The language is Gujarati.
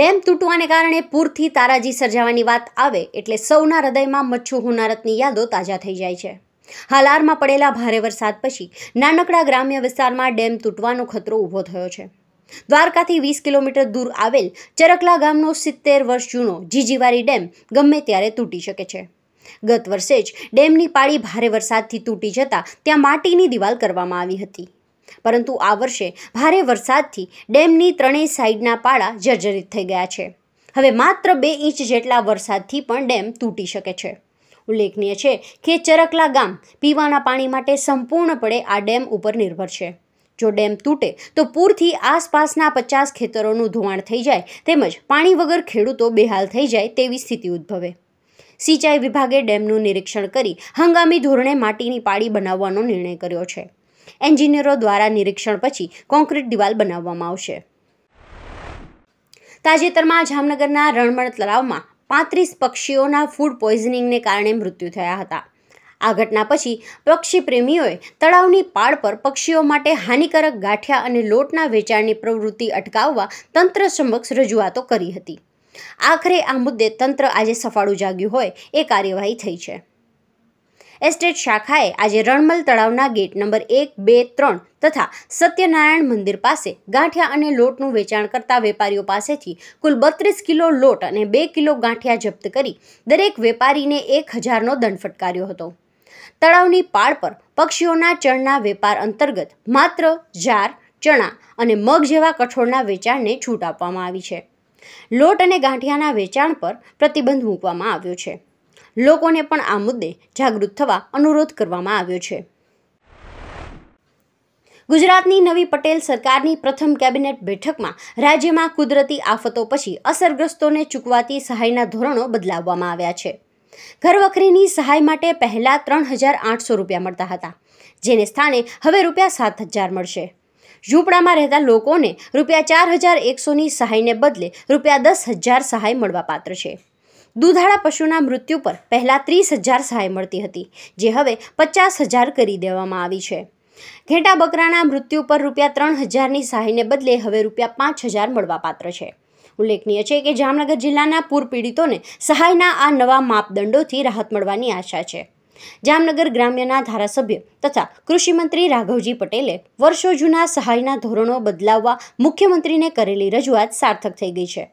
ડેમ તૂટવાને કારણે પૂરથી તારાજી સર્જાવાની વાત આવે એટલે સૌના હૃદયમાં મચ્છુ હુનારતની યાદો તાજા થઈ જાય છે હાલારમાં પડેલા ભારે વરસાદ પછી નાનકડા ગ્રામ્ય વિસ્તારમાં ડેમ તૂટવાનો ખતરો ઊભો થયો છે દ્વારકાથી વીસ કિલોમીટર દૂર આવેલ ચરકલા ગામનો સિત્તેર વર્ષ જૂનો જીજીવારી ડેમ ગમે ત્યારે તૂટી શકે છે ગત વર્ષે જ ડેમની પાળી ભારે વરસાદથી તૂટી જતાં ત્યાં માટીની દિવાલ કરવામાં આવી હતી પરંતુ આ વર્ષે ભારે વરસાદથી ડેમની ત્રણેય સાઈડના પાળા જર્જરિત થઈ ગયા છે હવે માત્ર બે ઇંચ જેટલા વરસાદથી પણ ડેમ તૂટી શકે છે ઉલ્લેખનીય છે કે ચરકલા ગામ પીવાના પાણી માટે સંપૂર્ણપણે આ ડેમ ઉપર નિર્ભર છે જો ડેમ તૂટે તો પૂરથી આસપાસના પચાસ ખેતરોનું ધોવાણ થઈ જાય તેમજ પાણી વગર ખેડૂતો બેહાલ થઈ જાય તેવી સ્થિતિ ઉદ્ભવે સિંચાઈ વિભાગે ડેમનું નિરીક્ષણ કરી હંગામી ધોરણે માટીની પાળી બનાવવાનો નિર્ણય કર્યો છે એન્જિનિયરો દ્વારા નિરીક્ષણ પછી કોન્ક્રીટ દિવાલ બનાવવામાં આવશે તાજેતરમાં જામનગરના રણમણ તળાવમાં પાંત્રીસ પક્ષીઓના ફૂડ પોઈઝનિંગને કારણે મૃત્યુ થયા હતા આ ઘટના પછી પક્ષી પ્રેમીઓએ તળાવની પાળ પર પક્ષીઓ માટે હાનિકારક ગાંઠિયા અને લોટના વેચાણની પ્રવૃત્તિ અટકાવવા તંત્ર સમક્ષ રજૂઆતો કરી હતી આખરે આ મુદ્દે તંત્ર આજે સફાળું જાગ્યું હોય એ કાર્યવાહી થઈ છે એસ્ટેટ શાખાએ આજે રણમલ તળાવના ગેટ નંબર એક બે ત્રણ તથા સત્યનારાયણ મંદિર પાસે ગાંઠિયા અને લોટનું વેચાણ કરતા વેપારીઓ પાસેથી કુલ બત્રીસ કિલો લોટ અને બે કિલો ગાંઠિયા જપ્ત કરી દરેક વેપારીને એક હજારનો દંડ ફટકાર્યો હતો તળાવની પાળ પર પક્ષીઓના ચણના વેપાર અંતર્ગત માત્ર જાર ચણા અને મગ જેવા કઠોળના વેચાણને છૂટ આપવામાં આવી છે લોટ અને ગાંઠિયાના વેચાણ પર પ્રતિબંધ મૂકવામાં આવ્યો છે લોકોને પણ આ મુદ્દે જાગૃત થવા અનુરોધ કરવામાં આવ્યો છે ગુજરાતની નવી પટેલ સરકારની પ્રથમ કેબિનેટ બેઠકમાં રાજ્યમાં કુદરતી આફતો પછી અસરગ્રસ્તોને ચૂકવાતી સહાયના ધોરણો બદલાવવામાં આવ્યા છે ઘરવખરીની સહાય માટે પહેલાં ત્રણ હજાર આઠસો રૂપિયા મળતા હતા જેને સ્થાને હવે રૂપિયા સાત હજાર મળશે ઝૂંપડામાં રહેતા લોકોને રૂપિયા ચાર હજાર એકસોની સહાયને બદલે રૂપિયા દસ હજાર સહાય મળવાપાત્ર છે દુધાળા પશુના મૃત્યુ પર પહેલાં ત્રીસ હજાર સહાય મળતી હતી જે હવે પચાસ હજાર કરી દેવામાં આવી છે ઘેટા બકરાના મૃત્યુ પર રૂપિયા ત્રણ હજારની સહાયને બદલે હવે રૂપિયા પાંચ હજાર મળવાપાત્ર છે ઉલ્લેખનીય છે કે જામનગર જિલ્લાના પૂર પીડિતોને સહાયના આ નવા માપદંડોથી રાહત મળવાની આશા છે જામનગર ગ્રામ્યના ધારાસભ્ય તથા કૃષિમંત્રી રાઘવજી પટેલે વર્ષો જૂના સહાયના ધોરણો બદલાવવા મુખ્યમંત્રીને કરેલી રજૂઆત સાર્થક થઈ ગઈ છે